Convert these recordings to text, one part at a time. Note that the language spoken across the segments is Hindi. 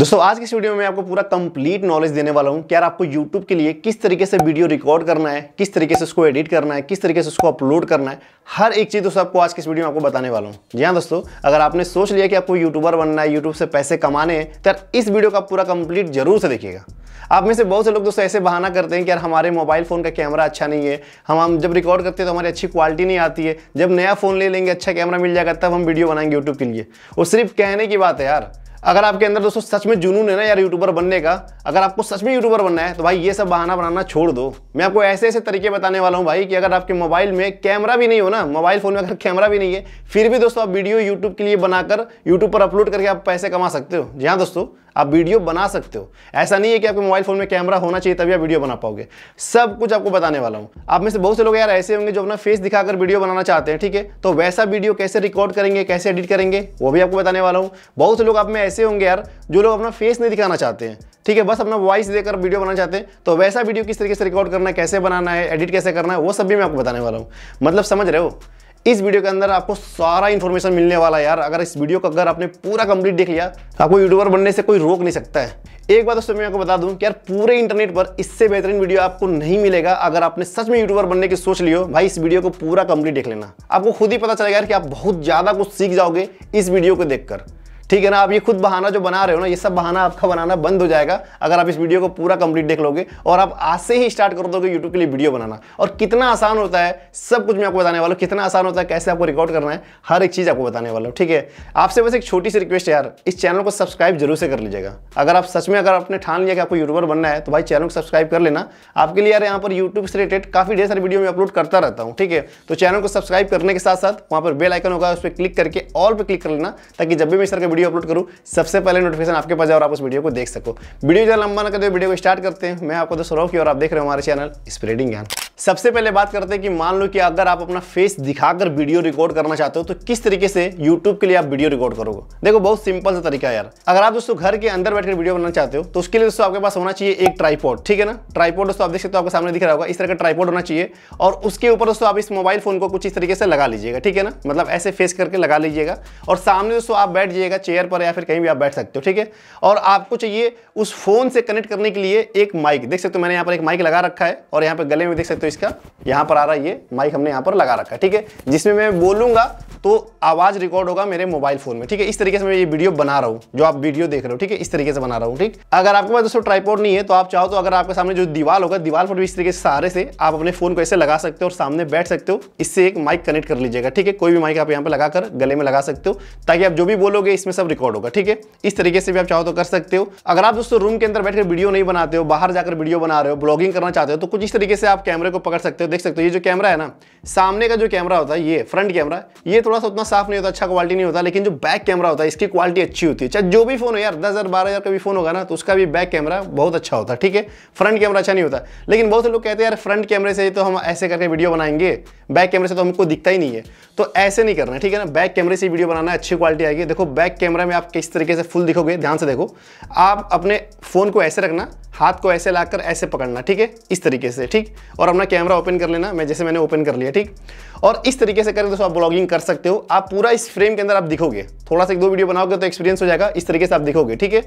दोस्तों आज की वीडियो में मैं आपको पूरा कंप्लीट नॉलेज देने वाला हूं कि यार आपको YouTube के लिए किस तरीके से वीडियो रिकॉर्ड करना है किस तरीके से उसको एडिट करना है किस तरीके से उसको अपलोड करना है हर एक चीज़ दोस्तों आपको आज की वीडियो में आपको बताने वाला हूं जी हाँ दोस्तों अगर आपने सोच लिया कि आपको यूट्यूबर बनना है यूट्यूब से पैसे कमाने हैं तो इस वीडियो का पूरा कंप्लीट जरूर से देखिएगा आप में से बहुत से लोग दोस्तों ऐसे बहाना करते हैं कि यार हमारे मोबाइल फ़ोन का कैमरा अच्छा नहीं है हम हम जब रिकॉर्ड करते हैं तो हमारी अच्छी क्वालिटी नहीं आती है जब नया फ़ोन ले लेंगे अच्छा कैमरा मिल जाएगा तब हम वीडियो बनाएंगे यूट्यूब के लिए वो सिर्फ कहने की बात है यार अगर आपके अंदर दोस्तों सच में जुनून है ना यार यूट्यूबर बनने का अगर आपको सच में यूट्यूबर बनना है तो भाई ये सब बहाना बनाना छोड़ दो मैं आपको ऐसे ऐसे तरीके बताने वाला हूँ भाई कि अगर आपके मोबाइल में कैमरा भी नहीं हो ना मोबाइल फ़ोन में अगर कैमरा भी नहीं है फिर भी दोस्तों आप वीडियो यूट्यूब के लिए बनाकर यूट्यूब पर अपलोड करके आप पैसे कमा सकते हो जी हाँ दोस्तों आप वीडियो बना सकते हो ऐसा नहीं है कि आपके मोबाइल फ़ोन में कैमरा होना चाहिए तभी आप वीडियो बना पाओगे सब कुछ आपको बताने वाला हूँ आप में से बहुत से लोग यार ऐसे होंगे जो अपना फेस दिखाकर वीडियो बनाना चाहते हैं ठीक है तो वैसा वीडियो कैसे रिकॉर्ड करेंगे कैसे एडिट करेंगे वो भी आपको बताने वाला हूँ बहुत से लोग आप में ऐसे होंगे यार जो लोग अपना फेस नहीं दिखाना चाहते हैं ठीक है बस अपना वॉइस देकर वीडियो बनाना चाहते हैं तो वैसा वीडियो किस तरीके से रिकॉर्ड करना है कैसे बनाना है एडिट कैसे करना है वो सब भी मैं आपको बताने वाला हूँ मतलब समझ रहे हो इस वीडियो के अंदर आपको सारा इन्फॉर्मेशन मिलने वाला है यार अगर इस वीडियो को अगर आपने पूरा कंप्लीट देख लिया तो आपको यूट्यूबर बनने से कोई रोक नहीं सकता है एक बात उसमें मैं आपको बता दूं कि यार पूरे इंटरनेट पर इससे बेहतरीन वीडियो आपको नहीं मिलेगा अगर आपने सच में यूट्यूबर बनने की सोच लियो भाई इस वीडियो को पूरा कंप्लीट देख लेना आपको खुद ही पता चलेगा कि आप बहुत ज़्यादा कुछ सीख जाओगे इस वीडियो को देखकर ठीक है ना आप ये खुद बहाना जो बना रहे हो ना ये सब बहाना आपका बनाना बंद हो जाएगा अगर आप इस वीडियो को पूरा कंप्लीट देख लोगे और आप आज से ही स्टार्ट कर दोगे यूट्यूब के लिए वीडियो बनाना और कितना आसान होता है सब कुछ मैं आपको बताने वाला हूँ कितना आसान होता है कैसे आपको रिकॉर्ड करना है हर एक चीज़ आपको बताने वाला हूँ ठीक है आपसे बस एक छोटी सी रिक्वेस्ट यार इस चैनल को सब्सक्राइब जरूर से कर लीजिएगा अगर आप सच में अगर आपने ठान लिया कि आपको यूट्यूबर बनना है तो भाई चैनल को सब्सक्राइब कर लेना आपके लिए यार यहाँ पर यूट्यूब से रिलेटेड काफ़ी ढेर सारी वीडियो में अपलोड करता रहता हूँ ठीक है तो चैनल को सब्सक्राइब करने के साथ साथ वहाँ पर बेल आइकन होगा उस पर क्लिक करके ऑल पर क्लिक कर लेना ताकि जब भी मैं इस तरह वीडियो वीडियो अपलोड करूँ सबसे पहले नोटिफिकेशन आपके पास जाए और आप उस वीडियो को देख सको वीडियो जब लंबा ना कर वीडियो को स्टार्ट करते हैं मैं आपको तो सौरभ की और आप देख रहे हो हमारे चैनल स्प्रेडिंग ज्ञान सबसे पहले बात करते हैं कि मान लो कि अगर आप अपना फेस दिखाकर वीडियो रिकॉर्ड करना चाहते हो तो किस तरीके से यूट्यूब के लिए आप वीडियो रिकॉर्ड करोगे देखो बहुत सिंपल सा तरीका है यार अगर आप दोस्तों घर के अंदर बैठकर वीडियो बनाना चाहते हो तो उसके लिए दोस्तों आपके पास होना चाहिए एक ट्राईपोर्ड ठीक है ना ट्राईपोर्ड दोस्तों आप देख सकते हो आपके सामने दिख रहा होगा इस तरह का ट्राईपोर्ड होना चाहिए और उसके ऊपर दोस्तों आप इस मोबाइल फोन को कुछ इस तरीके से लगा लीजिएगा ठीक है ना मतलब ऐसे फेस करके लगा लीजिएगा और सामने दोस्तों आप बैठ जाइएगा चेयर पर या फिर कहीं भी आप बैठ सकते हो ठीक है और आपको चाहिए उस फोन से कनेक्ट करने के लिए एक माइक देख सकते हो मैंने यहाँ पर एक माइक लगा रखा है और यहाँ पर गले में देख सकते हो इसका यहाँ पर आ रहा है ये माइक हमने यहाँ पर लगा रखा है ठीक है जिसमें मैं बोलूँगा तो आवाज़ रिकॉर्ड होगा मेरे मोबाइल फोन में ठीक है इस तरीके से मैं ये वीडियो बना रहा हूँ जो आप वीडियो देख रहे हो ठीक है इस तरीके से बना रहा हूँ ठीक अगर आपके पास दोस्तों ट्राईपोर्ड नहीं है तो आप चाहो तो अगर आपके सामने जो दीवार होगा दीवार पर भी इस तरीके से सारे से आप अपने फोन को ऐसे लगा सकते हो और सामने बैठ सकते हो इससे एक माइक कनेक्ट कर लीजिएगा ठीक है कोई भी माइक आप यहाँ पर लगाकर गले में लगा सकते हो ताकि आप जो भी बोलोगे इसमें सब रिकॉर्ड होगा ठीक है इस तरीके से भी आप चाहो तो कर सकते हो अगर आप दोस्तों रूम के अंदर बैठकर वीडियो नहीं बनाते हो बाहर जाकर वीडियो बना रहे हो ब्लॉगिंग करना चाहते हो तो कुछ इस तरीके से आप कैमरे को पकड़ सकते हो देख सकते हो ये जो कैमरा है ना सामने का जो कैमरा होता है ये फ्रंट कैमरा ये थोड़ा सा उतना साफ नहीं होता अच्छा क्वालिटी नहीं होता लेकिन जो बैक कैमरा होता है इसकी क्वालिटी अच्छी होती है चाहे जो भी फोन हो यार दस हज़ार बारह हज़ार का भी फोन होगा ना तो उसका भी बैक कैमरा बहुत अच्छा होता है ठीक है फ्रंट कैमरा अच्छा नहीं होता लेकिन बहुत से लोग कहते हैं यार फ्रंट कैमरे से तो हम ऐसे करके वीडियो बनाएंगे बैक कैमरे से तो हमको दिखता ही नहीं है तो ऐसे नहीं करना ठीक है ना बैक कैमरे से वीडियो बनाना अच्छी क्वालिटी आएगी देखो बैक कैमरा में आप किस तरीके से फुल दिखोगे ध्यान से देखो आप अपने फ़ोन को ऐसे रखना हाथ को ऐसे लाकर ऐसे पकड़ना ठीक है इस तरीके से ठीक और अपना अपना कैमरा ओपन कर लेना मैं जैसे मैंने ओपन कर लिया ठीक और इस तरीके से करें दोस्तों आप ब्लॉगिंग कर सकते हो आप पूरा इस फ्रेम के अंदर आप दिखोगे थोड़ा सा एक दो वीडियो बनाओगे तो एक्सपीरियंस हो जाएगा इस तरीके से आप दिखोगे ठीक है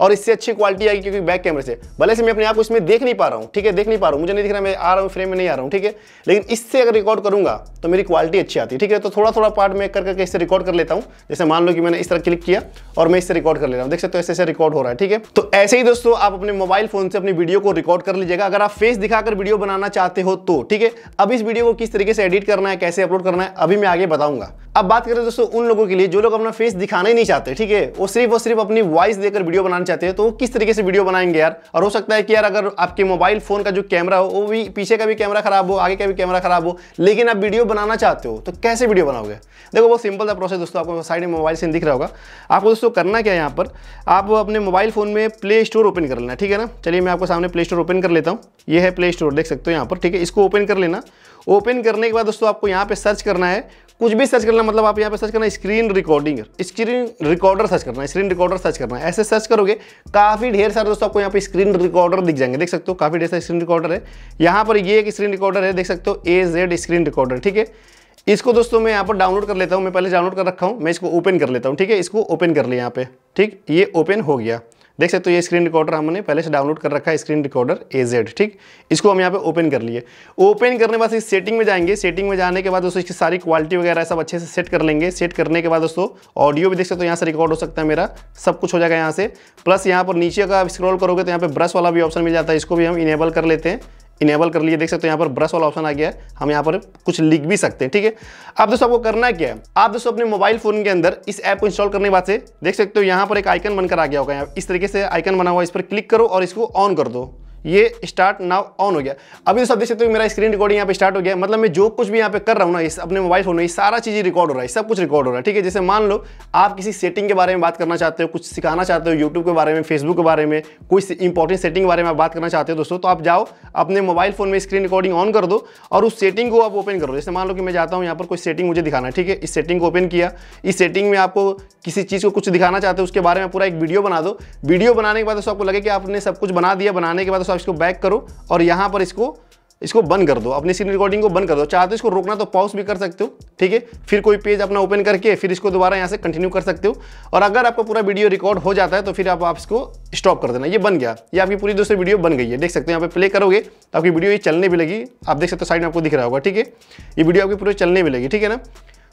और इससे अच्छी क्वालिटी आएगी क्योंकि बैक कैमरे से भले से मैं अपने आप को इसमें देख नहीं पा रहा हूँ ठीक है देख नहीं पा रहा हूँ मुझे नहीं दिख रहा मैं आ रहा हूँ फ्रेम में नहीं आ रहा हूँ ठीक है लेकिन इससे अगर रिकॉर्ड करूँगा तो मेरी क्वालिटी अच्छी आती है ठीक है तो थोड़ा थोड़ा पार्ट मैं करके इससे रिकॉर्ड कर लेता हूँ जैसे मान लो कि मैंने इस तरह क्लिक किया और मैं इससे रिकॉर्ड कर ले रहा हूँ देख सकते हो ऐसे ऐसे रिकॉर्ड हो रहा है ठीक है तो ऐसे ही दोस्तों आप अपने मोबाइल फोन से अपनी वीडियो को रिकॉर्ड कर लीजिएगा अगर आप फेस दिखाकर वीडियो बनाना चाहते हो तो ठीक है अब इस वीडियो को किस तरीके से एडिट करना है कैसे अपलोड करना है अभी मैं आगे बताऊंगा अब बात करें दोस्तों उन लोगों के लिए जो लोग अपना फेस दिखाना ही नहीं चाहते ठीक है वो सिर्फ और सिर्फ अपनी वॉइस देकर वीडियो बनाना चाहते हैं तो वो किस तरीके से वीडियो बनाएंगे यार और हो सकता है कि यार अगर आपके मोबाइल फोन का जो कैमरा हो वो भी पीछे का भी कैमरा खराब हो आगे का भी कैमरा खराब हो लेकिन आप वीडियो बनाना चाहते हो तो कैसे वीडियो बनाओगे देखो बहुत सिंपल था प्रोसेस दोस्तों आपको साइड में मोबाइल से दिख रहा होगा आपको दोस्तों करना क्या है यहाँ पर आप अपने मोबाइल फोन में प्ले स्टोर ओपन कर लेना ठीक है ना चलिए मैं आपको सामने प्ले स्टोर ओपन कर लेता हूँ ये है प्ले स्टोर देख सकते हो यहाँ पर ठीक है इसको ओपन कर लेना ओपन करने के बाद दोस्तों आपको यहाँ पे सर्च करना है कुछ भी सर्च करना मतलब आप यहाँ पे सर्च करना screen recording screen recorder search करना स्क्रीन रिकॉर्डर सर्च करना ऐसे सर्च करोगे काफ़ी ढेर सारे दोस्तों आपको यहाँ पे स्क्रीन रिकॉर्डर दिख जाएंगे देख सकते हो काफ़ी ढेर सारे स्क्रीन रिकॉर्डर है यहाँ पर ये एक स्क्रीन रिकॉर्डर है देख सकते हो ए जेड स्क्रीन रिकॉर्डर ठीक है इसको दोस्तों मैं यहाँ पर डाउनलोड कर लेता हूँ मैं पहले डाउनलोड कर रखा हूँ मैं इसको ओपन कर लेता हूँ ठीक है इसको ओपन कर लिया यहाँ पे ठीक ये ओपन हो गया देख सकते हो ये स्क्रीन रिकॉर्डर हमने पहले से डाउनलोड कर रखा है स्क्रीन रिकॉर्डर ए जेड ठीक इसको हम यहाँ पे ओपन कर लिए ओपन करने के बाद इस सेटिंग में जाएंगे सेटिंग में जाने के बाद दोस्तों इसकी सारी क्वालिटी वगैरह सब अच्छे से सेट कर लेंगे सेट करने के बाद दोस्तों ऑडियो भी देख सकते हो यहाँ से रिकॉर्ड हो सकता है मेरा सब कुछ हो जाएगा यहाँ से प्लस यहाँ पर नीचे का स्क्रॉल करोगे तो यहाँ पर ब्रश वाला भी ऑप्शन मिल जाता है इसको भी हम इनेबल कर लेते हैं इनेबल कर लिए देख सकते हो यहाँ पर ब्रश वाला ऑप्शन आ गया है हम यहाँ पर कुछ लिख भी सकते हैं ठीक है अब दोस्तों आपको करना क्या है आप दोस्तों अपने मोबाइल फोन के अंदर इस ऐप को इंस्टॉल करने के बाद से देख सकते हो यहाँ पर एक आइकन बनकर आ गया होगा इस तरीके से आइकन बना हुआ इस पर क्लिक करो और इसको ऑन कर दो ये स्टार्ट नाउ ऑन हो गया अभी तो सब देख सकते हो मेरा स्क्रीन रिकॉर्डिंग यहाँ पे स्टार्ट हो गया मतलब मैं जो कुछ भी यहाँ पे कर रहा हूँ ना इस अपने मोबाइल फोन में ये सारा चीज़ रिकॉर्ड हो रहा है सब कुछ रिकॉर्ड हो रहा है ठीक है जैसे मान लो आप किसी सेटिंग के बारे में बात करना चाहते हो कुछ सिखाना चाहते हो यूट्यूब के बारे में फेसबुक के बारे में कुछ इंपॉर्टेंट सेटिंग के बारे में आप बात करना चाहते हो दोस्तों तो आप जाओ अपने मोबाइल फोन में स्क्रीन रिकॉर्डिंग ऑन कर दो और उस सेटिंग को आप ओपन करो जैसे मान लो कि मैं जाता हूँ यहाँ पर कोई सेटिंग मुझे दिखाना है ठीक है इस सेटिंग को ओपन किया इस सेटिंग में आपको किसी चीज़ को कुछ दिखाना चाहते हो उसके बारे में पूरा एक वीडियो बना दो वीडियो बनाने के बाद दोस्तों आपको लगे कि आपने सब कुछ बना दिया बनाने के बाद आप इसको बैक करो और यहाँ पर इसको इसको बंद कर दो अपनी स्क्रीन रिकॉर्डिंग को बंद कर दो चाहते हो तो इसको रोकना तो पॉज भी कर सकते हो ठीक है फिर कोई पेज अपना ओपन करके फिर इसको दोबारा यहाँ से कंटिन्यू कर सकते हो और अगर आपका पूरा वीडियो रिकॉर्ड हो जाता है तो फिर आप, आप इसको स्टॉप कर देना ये बन गया ये आपकी पूरी दूसरी वीडियो बन गई है देख सकते हो यहाँ पर प्ले करोगे तो आपकी वीडियो ये चलने भी लगी आप देख सकते हो साइड में आपको दिख रहा होगा ठीक है ये वीडियो आपकी पूरी चलने भी लगी ठीक है ना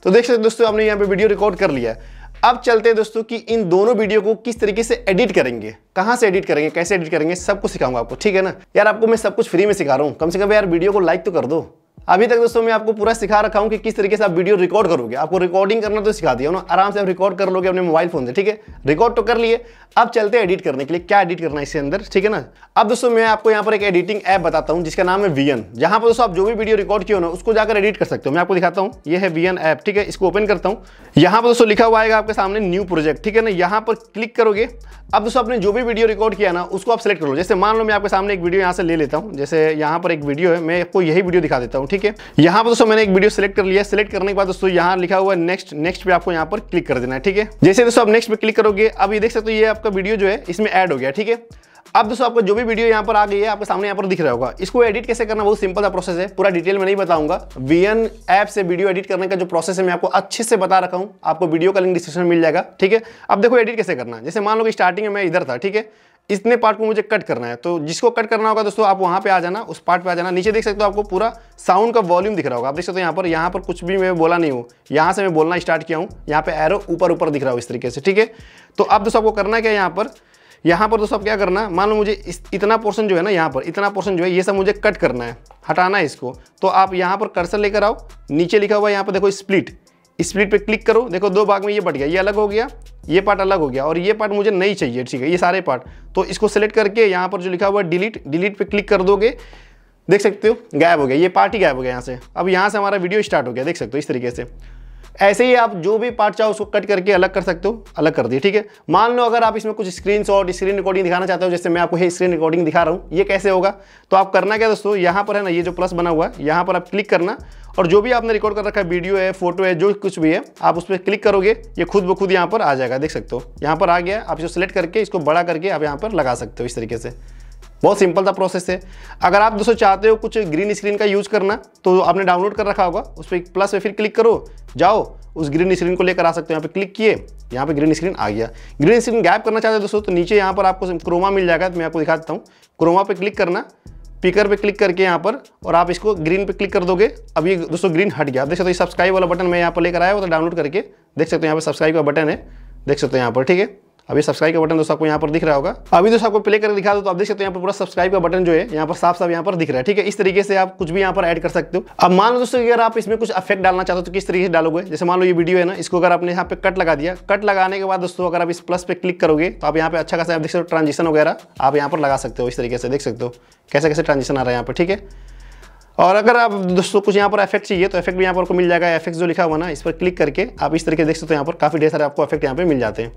तो देख सकते दोस्तों आपने यहाँ पे वीडियो रिकॉर्ड कर लिया है अब चलते हैं दोस्तों कि इन दोनों वीडियो को किस तरीके से एडिट करेंगे कहां से एडिट करेंगे कैसे एडिट करेंगे सब कुछ सिखाऊंगा आपको ठीक है ना यार आपको मैं सब कुछ फ्री में सिखा रहा हूँ कम से कम यार वीडियो को लाइक तो कर दो अभी तक दोस्तों मैं आपको पूरा सिखा रखा हूँ कि किस तरीके से आप वीडियो रिकॉर्ड करोगे आपको रिकॉर्डिंग करना तो सिखा दिया ना आराम से आप रिकॉर्ड कर लोगे अपने मोबाइल फोन से ठीक है रिकॉर्ड तो कर लिए अब चलते हैं एडिट करने के लिए क्या एडिट करना है इसके अंदर ठीक है ना अब दोस्तों मैं आपको यहाँ पर एक एडिटिंग ऐप बताता हूँ जिसका नाम है वी जहाँ पर दोस्तों आप जो भी वीडियो रिकॉर्ड किया ना उसको जाकर एडिट कर सकते हो मैं आपको दिखाता हूँ ये है वी ऐप ठीक है इसको ओपन करता हूँ यहाँ पर दोस्तों लिखा हुआ आएगा आपके सामने न्यू प्रोजेक्ट ठीक है ना यहाँ पर क्लिक करोगे अब दोस्तों आपने जो भी वीडियो रिकॉर्ड किया ना उसको आप सेलेक्ट करो जैसे मान लो मैं आपके सामने एक वीडियो यहाँ से ले लेता हूँ जैसे यहाँ पर एक वीडियो है मैं आपको यही वीडियो दिखा देता हूँ ठीक है यहाँ पर दोस्तों मैंने एक वीडियो सिलेक्ट कर लिया सिलेक्ट करने के बाद दोस्तों यहाँ लिखा हुआ नेक्स्ट नेक्स्ट पे आपको यहाँ पर क्लिक कर देना है ठीक है जैसे दोस्तों आप नेक्स्ट पे क्लिक करोगे अब ये देख सकते हो ये आपका वीडियो जो है इसमें एड हो गया ठीक है अब दोस्तों आपको जो भी वीडियो यहाँ पर आ गई है आपके सामने यहाँ पर दिख रहा होगा इसको एडिट कैसे करना बहुत सिंपल सा प्रोसेस है पूरा डिटेल में नहीं बताऊंगा वीएन ऐप से वीडियो एडिट करने का जो प्रोसेस है मैं आपको अच्छे से बता रखा हूँ आपको वीडियो का लिंक डिस्क्रिप्शन मिल जाएगा ठीक है अब देखो एडिट कैसे करना जैसे मान लो कि स्टार्टिंग में मैं इधर था ठीक है इतने पार्ट को मुझे कट करना है तो जिसको कट करना होगा दोस्तों आप वहाँ पे आ जाना उस पार्ट पे आ जाना नीचे देख सकते हो आपको पूरा साउंड का वॉल्यूम दिख रहा होगा आप देख सकते हो यहाँ पर यहाँ पर कुछ भी मैं बोला नहीं हूँ यहाँ से मैं बोलना स्टार्ट किया हूँ यहाँ पे एरो ऊपर ऊपर दिख रहा हो इस तरीके से ठीक है तो अब दोस्तों आपको करना क्या है यहाँ पर यहाँ पर दोस्तों आप क्या करना मान लो मुझे इस, इतना पोर्सन जो है ना यहाँ पर इतना पोर्सन जो है ये सब मुझे कट करना है हटाना है इसको तो आप यहाँ पर कर्सर लेकर आओ नीचे लिखा हुआ है यहाँ पर देखो स्प्लिट स्प्लिट पे क्लिक करो देखो दो भाग में ये बट गया ये अलग हो गया ये पार्ट अलग हो गया और ये पार्ट मुझे नहीं चाहिए ठीक है ये सारे पार्ट तो इसको सेलेक्ट करके यहाँ पर जो लिखा हुआ है डिलीट डिलीट पे क्लिक कर दोगे देख सकते हो गायब हो गया ये पार्ट ही गायब हो गया यहाँ से अब यहाँ से हमारा वीडियो स्टार्ट हो गया देख सकते हो इस तरीके से ऐसे ही आप जो भी पार्ट चाहो उसको कट करके अलग कर सकते हो अलग कर दिए ठीक है मान लो अगर आप इसमें कुछ स्क्रीन शॉट स्क्रीन रिकॉर्डिंग दिखाना चाहते हो जैसे मैं आपको ये स्क्रीन रिकॉर्डिंग दिखा रहा हूँ ये कैसे होगा तो आप करना क्या दोस्तों यहाँ पर है ना ये जो प्लस बना हुआ है यहाँ पर आप क्लिक करना और जो भी आपने रिकॉर्ड कर रखा है वीडियो है फोटो है जो कुछ भी है आप उस पर क्लिक करोगे ये खुद ब खुद यहाँ पर आ जाएगा देख सकते हो यहाँ पर आ गया आप इसको सेलेक्ट करके इसको बड़ा करके आप यहाँ पर लगा सकते हो इस तरीके से बहुत सिंपल था प्रोसेस है अगर आप दोस्तों चाहते हो कुछ ग्रीन स्क्रीन का यूज करना तो आपने डाउनलोड कर रखा होगा उस पर प्लस में फिर क्लिक करो जाओ उस ग्रीन स्क्रीन को लेकर आ सकते हो यहाँ पे क्लिक किए यहाँ पे ग्रीन स्क्रीन आ गया ग्रीन स्क्रीन गैप करना चाहते हो दोस्तों तो नीचे यहाँ पर आपको क्रोमा मिल जाएगा तो मैं आपको दिखा देता हूँ क्रोमा पे क्लिक करना पिकर पे क्लिक करके यहाँ पर और आप इसको ग्रीन पे क्लिक कर दोगे अब ये दोस्तों ग्रीन हट गया देख सकते हो ये सब्सक्राइब वाला बटन मैं यहाँ पर लेकर आया हुआ तो डाउनलोड करके देख सकते हो यहाँ पर सब्सक्राइब का बटन है देख सकते हो यहाँ पर ठीक है अभी सब्सक्राइब का बटन दोस्तों आपको यहाँ पर दिख रहा होगा अभी दोस्तों आपको प्ले करके दिखा दो तो आप देख सकते हो यहाँ पर पूरा सब्सक्राइब का बटन जो है यहाँ पर साफ साफ यहाँ पर दिख रहा है ठीक है इस तरीके से आप कुछ भी यहाँ पर ऐड कर सकते हो अब मान लो दोस्तों अगर आप इसमें कुछ अफेक्ट डालना चाहते हो तो किस तरीके से डालोगे जैसे मान लो ये वीडियो है ना इसको अगर आपने यहाँ पे कट लगा दिया कट लगाने के बाद दोस्तों अगर आप इस प्लस पे क्लिक करोगे तो आप यहाँ पे अच्छा खासा आप देख सकते हो ट्रांजिशन वगैरह आप यहाँ पर लगा सकते हो इस तरीके से देख सकते हो कैसे कैसे ट्रांजिशन आ रहा है यहाँ पर ठीक है और अगर आप दोस्तों कुछ यहाँ पर इफेक्ट चाहिए तो इफेक्ट भी यहाँ पर आपको मिल जाएगा इफेक्ट जो लिखा हुआ ना इस पर क्लिक करके आप इस तरीके देख सकते हो यहाँ पर काफ़ी ढेर सारे आपको इफेक्ट यहाँ पर मिल जाते हैं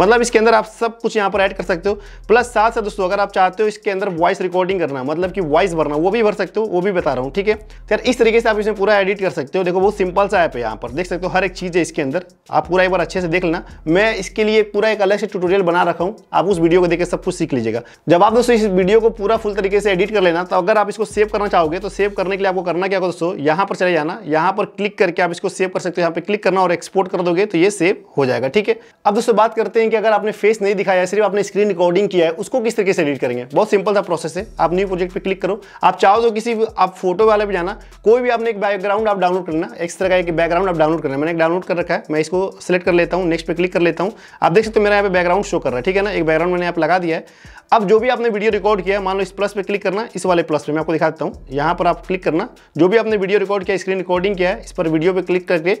मतलब इसके अंदर आप सब कुछ यहाँ पर ऐड कर सकते हो प्लस साथ साथ दोस्तों अगर आप चाहते हो इसके अंदर वॉइस रिकॉर्डिंग करना मतलब कि वॉइस भरना वो भी भर सकते हो वो भी बता रहा हूँ ठीक है यार इस तरीके से आप इसमें पूरा एडिट कर सकते हो देखो बहुत सिंपल सा ऐप है यहाँ पर देख सकते हो हर एक चीज़ है इसके अंदर आप पूरा एक बार अच्छे से देख लेना मैं इसके लिए पूरा एक अलग से टूटोरियल बना रखा हूँ आप उस वीडियो को देखकर सब कुछ सीख लीजिएगा जब आप दोस्तों इस वीडियो को पूरा फुल तरीके से एडिट कर लेना तो अगर आप इसको सेव करना चाहोगे तो सेव करने के लिए आपको करना क्या होगा दोस्तों यहाँ पर चले जाना यहाँ पर क्लिक करके आप इसको सेव कर सकते हो यहाँ पर क्लिक करना और एक्सपोर्ट कर दोगे तो ये सेव हो जाएगा ठीक है अब दोस्तों बात करते हैं हैं कि अगर आपने फेस नहीं दिखाया सिर्फ आपने स्क्रीन रिकॉर्डिंग किया है उसको किस तरीके से एडिट करेंगे बहुत सिंपल सा प्रोसेस है आप न्यू प्रोजेक्ट पर क्लिक करो आप चाहो तो किसी आप फोटो वाले पर जाना कोई भी आपने एक बैकग्राउंड आप डाउनलोड करना एक तरह का एक बैकग्राउंड आप डाउनलोड करना मैंने डाउनलोड कर रखा है मैं इसको सिलेक्ट कर लेता हूँ नेक्स्ट पर क्लिक कर लेता हूँ आप देख सकते मेरा यहाँ पर बैकग्राउंड शो कर रहा है ठीक है ना एक बैकग्राउंड मैंने आप लगा दिया है अब जो भी आपने वीडियो रिकॉर्ड किया मान लो इस प्लस पे क्लिक करना इस वाले प्लस पे मैं आपको दिखा देता हूँ यहाँ पर आप क्लिक करना जो भी आपने वीडियो रिकॉर्ड किया स्क्रीन रिकॉर्डिंग किया है इस पर वीडियो पे क्लिक करके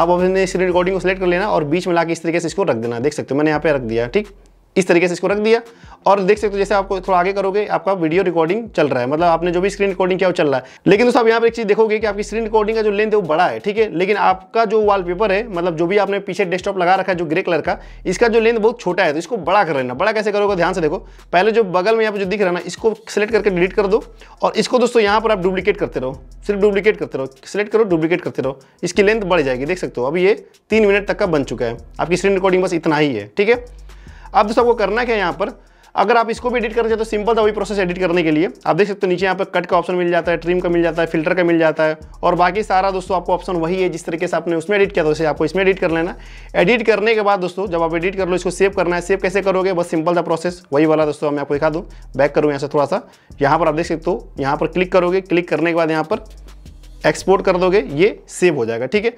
आप अपने स्क्रीन रिकॉर्डिंग को सिलेक्ट कर लेना और बीच में ला इस तरीके से इसको रख देना देख सकते हो मैंने यहाँ पे रख दिया ठीक इस तरीके से इसको रख दिया और देख सकते हो जैसे आपको थोड़ा आगे करोगे आपका वीडियो रिकॉर्डिंग चल रहा है मतलब आपने जो भी स्क्रीन रिकॉर्डिंग किया वो चल रहा है लेकिन दोस्तों आप यहाँ पर एक चीज देखोगे कि आपकी स्क्रीन रिकॉर्डिंग का जो लेंथ है वो बड़ा है ठीक है लेकिन आपका जो वॉलपेपर है मतलब जो भी आपने पीछे डेस्कटॉप लगा रखा है जो ग्रे कलर का इसका जो लेंथ बहुत छोटा है तो इसको बड़ा कर लेना बड़ा कैसे करोगे ध्यान से देखो पहले जो बगल में यहाँ पर जो दिख रहा है ना इसको सिलेक्ट करके डिलीट कर दो और इसको दोस्तों यहाँ पर आप डुप्लीकेट करते रहो सिर्फ डुप्लीकेट करते रहो सिलेक्ट करो डुप्लीकेट करते रहो इसकी लेंथ बढ़ जाएगी देख सकते हो अभी ये तीन मिनट तक का बन चुका है आपकी स्क्रीन रिकॉर्डिंग बस इतना ही है ठीक है अब सबको करना क्या है यहाँ पर अगर आप इसको भी एडिट करना चाहते तो सिंपल था वही प्रोसेस एडिट करने के लिए आप देख सकते हो नीचे यहाँ पर कट का ऑप्शन मिल जाता है ट्रिम का मिल जाता है फिल्टर का मिल जाता है और बाकी सारा दोस्तों आपको ऑप्शन वही है जिस तरीके से आपने उसमें एडिट किया था उसे आपको इसमें एडिट कर लेना एडिट करने के बाद दोस्तों जब आप एडिट कर लो इसको सेव करना है सेव कैसे करोगे बस सिंपल था प्रोसेस वही वाला दोस्तों मैं आपको दिखा दूँ बैक करूँ यहाँ से थोड़ा सा यहाँ पर आप देख सकते हो यहाँ पर क्लिक करोगे क्लिक करने के बाद यहाँ पर एक्सपोर्ट कर दोगे ये सेव हो जाएगा ठीक है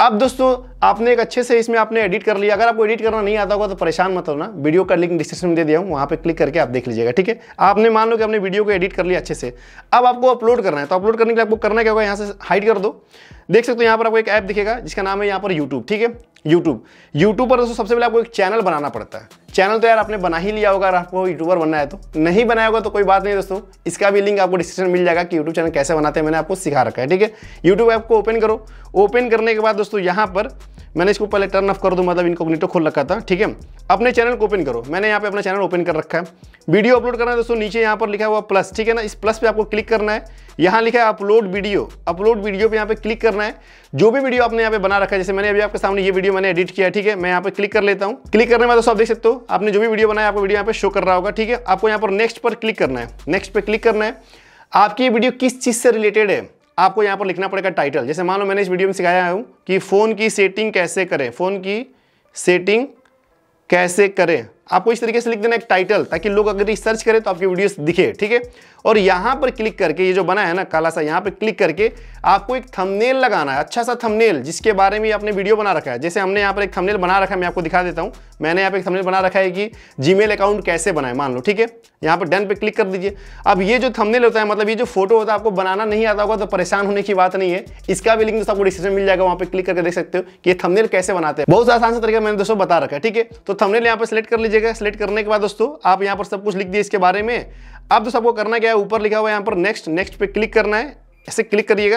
अब दोस्तों आपने एक अच्छे से इसमें आपने एडिट कर लिया अगर आपको एडिट करना नहीं आता होगा तो परेशान मत होना वीडियो का लिंक डिस्क्रिप्शन में दे दिया हूँ वहाँ पे क्लिक करके आप देख लीजिएगा ठीक है आपने मान लो कि आपने वीडियो को एडिट कर लिया अच्छे से अब आपको अपलोड करना है तो अपलोड करने के लिए आपको करना क्या होगा यहाँ से हाइड कर दो देख सकते हो यहाँ पर आपको एक ऐप दिखेगा जिसका नाम है यहाँ पर यूट्यूब ठीक है यूट्यूब यूट्यूब पर दोस्तों सबसे पहले आपको एक चैनल बनाना पड़ता है चैनल तो यार आपने बना ही लिया होगा अगर आपको यूट्यूबर बनना है तो नहीं बनाया होगा तो कोई बात नहीं दोस्तों इसका भी लिंक आपको डिस्क्रिप्शन मिल जाएगा कि यूट्यूब चैनल कैसे बनाते हैं मैंने आपको सिखा रखा है ठीक है यूट्यूब ऐप को ओपन करो ओपन करने के बाद दोस्तों यहाँ पर मैंने इसको पहले टर्न ऑफ कर दूँ मतलब इनकोग्निटो खोल रखा था ठीक है अपने चैनल को ओपन करो मैंने यहाँ पे अपना चैनल ओपन कर रखा है वीडियो अपलोड करना है दोस्तों नीचे यहाँ पर लिखा हुआ प्लस ठीक है ना इस प्लस पे आपको क्लिक करना है यहाँ लिखा है अपलोड वीडियो अपलोड वीडियो पे यहाँ पे क्लिक करना है जो भी वीडियो आपने यहाँ पे बना रखा है जैसे मैंने अभी आपके सामने ये वीडियो मैंने एडिट किया ठीक है मैं यहाँ पे क्लिक कर लेता हूँ क्लिक करने में दोस्तों आप देख सकते हो आपने जो भी वीडियो बनाया आपको वीडियो यहाँ पे शो कर रहा होगा ठीक है आपको यहाँ पर नेक्स्ट पर क्लिक करना है नेक्स्ट पर क्लिक करना है आपकी ये वीडियो किस चीज़ से रिलेटेड है आपको यहाँ पर लिखना पड़ेगा टाइटल जैसे मान लो मैंने इस वीडियो में सिखाया हूँ कि फ़ोन की सेटिंग कैसे करें फ़ोन की सेटिंग कैसे करें आपको इस तरीके से लिख देना एक टाइटल ताकि लोग अगर सर्च करें तो आपकी वीडियोस दिखे ठीक है और यहां पर क्लिक करके ये जो बना है ना काला सा यहाँ पर क्लिक करके आपको एक थंबनेल लगाना है अच्छा सा थंबनेल जिसके बारे में आपने वीडियो बना रखा है जैसे हमने यहाँ पर एक थंबनेल बना रखा है मैं आपको दिखा देता हूँ मैंने यहाँ पर एक थंबनेल बना रखा है कि जीमेल अकाउंट कैसे बनाए मान लो ठीक है यहाँ पर डन पे क्लिक कर दीजिए अब ये जो थमनेल होता है मतलब ये जो फोटो होता है आपको बनाना नहीं आता होगा तो परेशान होने की बात नहीं है इसका भी लिंक दोस्तों आपको डिस्क्रिप्शन मिल जाएगा वहाँ पर क्लिक करके देख सकते हो कि थमनेल कैसे बनाते हैं बहुत आसान सा तरीका मैंने दोस्तों बता रखा है ठीक है तो थमनेल यहाँ पर सिलेक्ट कर लीजिएगा सिलेक्ट करने के बाद दोस्तों आप यहाँ पर सब कुछ लिख दिए इसके बारे में अब दोस्तों आपको करना क्या है ऊपर लिखा हुआ है यहाँ पर नेक्स्ट नेक्स्ट पे क्लिक करना है ऐसे क्लिक करिएगा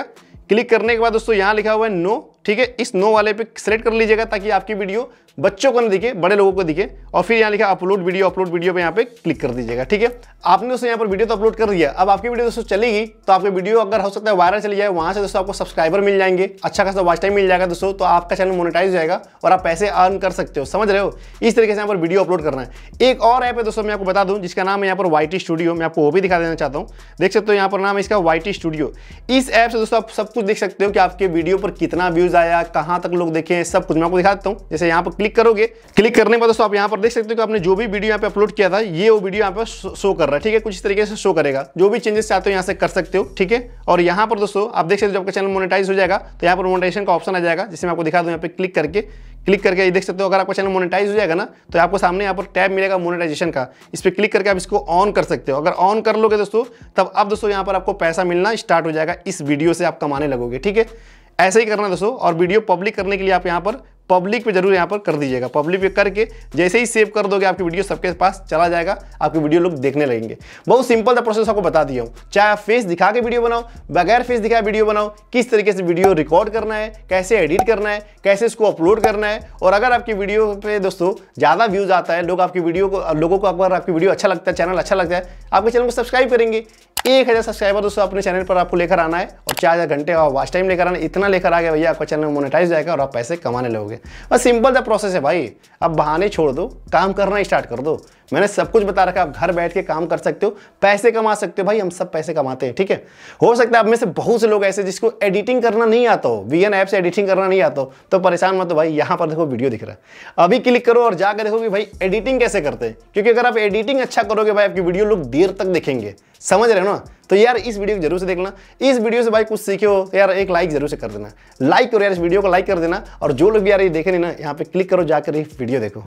क्लिक करने के बाद दोस्तों यहाँ लिखा हुआ है नो ठीक है इस नो वाले पे सेलेक्ट कर लीजिएगा ताकि आपकी वीडियो बच्चों को ना दिखे बड़े लोगों को दिखे और फिर यहाँ लिखा अपलोड वीडियो अपलोड वीडियो पे यहाँ पे क्लिक कर दीजिएगा ठीक है आपने दोस्तों यहाँ पर वीडियो तो अपलोड कर दिया अब आपकी वीडियो दोस्तों चलेगी तो आपकी वीडियो अगर हो सकता है वायरल चली जाए वहाँ से दोस्तों आपको सब्सक्राइबर मिल जाएंगे अच्छा खासा वॉच टाइम मिल जाएगा दोस्तों तो आपका चैनल मोनिटाइज हो जाएगा और आप पैसे अर्न कर सकते हो समझ रहे हो इस तरीके से यहाँ पर वीडियो अपलोड करना है एक और ऐप है दोस्तों मैं आपको बता दूँ जिसका नाम है यहाँ पर वाई स्टूडियो मैं आपको वो भी दिखा देना चाहता हूँ देख सकते हो यहाँ पर नाम इसका वाई स्टूडियो इस ऐप से दोस्तों आप सब कुछ देख सकते हो कि आपके वीडियो पर कितना व्यूज आया कहाँ तक लोग देखे सब कुछ मैं आपको दिखा देता हूँ जैसे यहाँ पर क्लिक करोगे क्लिक करने पर दोस्तों आप यहाँ पर देख सकते हो कि आपने जो भी वीडियो यहाँ पे अपलोड किया था ये वो वीडियो यहाँ पे शो कर रहा है ठीक है कुछ इस तरीके से शो करेगा जो भी चेंजेस चाहते हो यहाँ से कर सकते हो ठीक है और यहाँ पर दोस्तों आप देख सकते हो जब आपका चैनल मोनेटाइज हो जाएगा तो यहाँ पर मोनेटाइजेशन का ऑप्शन आ जाएगा जिसमें आपको दिखा दूँ यहाँ पे क्लिक करके क्लिक करके ये देख सकते हो अगर आपका चैनल मोनेटाइज हो जाएगा ना तो आपको सामने यहाँ पर टैब मिलेगा मोनेटाइजेशन का इस पर क्लिक करके आप इसको ऑन कर सकते हो अगर ऑन कर लोगे दोस्तों तब अब दोस्तों यहाँ पर आपको पैसा मिलना स्टार्ट हो जाएगा इस वीडियो से आप कमाने लगोगे ठीक है ऐसे ही करना दोस्तों और वीडियो पब्लिक करने के लिए आप यहाँ पर पब्लिक पे जरूर यहाँ पर कर दीजिएगा पब्लिक पे करके जैसे ही सेव कर दोगे आपकी वीडियो सबके पास चला जाएगा आपकी वीडियो लोग देखने लगेंगे बहुत सिंपल था प्रोसेस आपको बता दिया हूँ चाहे आप फेस दिखा के वीडियो बनाओ बगैर फेस दिखाए वीडियो बनाओ किस तरीके से वीडियो रिकॉर्ड करना है कैसे एडिट करना है कैसे इसको अपलोड करना है और अगर आपकी वीडियो पर दोस्तों ज़्यादा व्यूज़ आता है लोग आपकी वीडियो को लोगों को अगर आपकी वीडियो अच्छा लगता है चैनल अच्छा लगता है आपके चैनल को सब्सक्राइब करेंगे एक हज़ार सब्सक्राइबर दोस्तों अपने चैनल पर आपको लेकर आना है और चार हज़ार घंटे और वाच टाइम लेकर आना इतना लेकर आ गया भैया आपका चैनल मोनेटाइज जाएगा और आप पैसे कमाने लगोगे बस सिंपल सा प्रोसेस है भाई अब बहाने छोड़ दो काम करना स्टार्ट कर दो मैंने सब कुछ बता रखा आप घर बैठ के काम कर सकते हो पैसे कमा सकते हो भाई हम सब पैसे कमाते हैं ठीक है हो सकता है आप में से बहुत से लोग ऐसे जिसको एडिटिंग करना नहीं आता हो वी ऐप से एडिटिंग करना नहीं आता हो तो परेशान मत हो भाई यहाँ पर देखो वीडियो दिख रहा है अभी क्लिक करो और जाकर देखो कि भाई एडिटिंग कैसे करते हैं क्योंकि अगर आप एडिटिंग अच्छा करोगे भाई आपकी वीडियो लोग देर तक देखेंगे समझ रहे हो ना तो यार इस वीडियो को जरूर से देखना इस वीडियो से भाई कुछ सीखे हो यार एक लाइक जरूर से कर देना लाइक करो यार इस वीडियो को लाइक कर देना और जो लोग भी यार ये देखे नहीं ना यहाँ पे क्लिक करो जाकर ये वीडियो देखो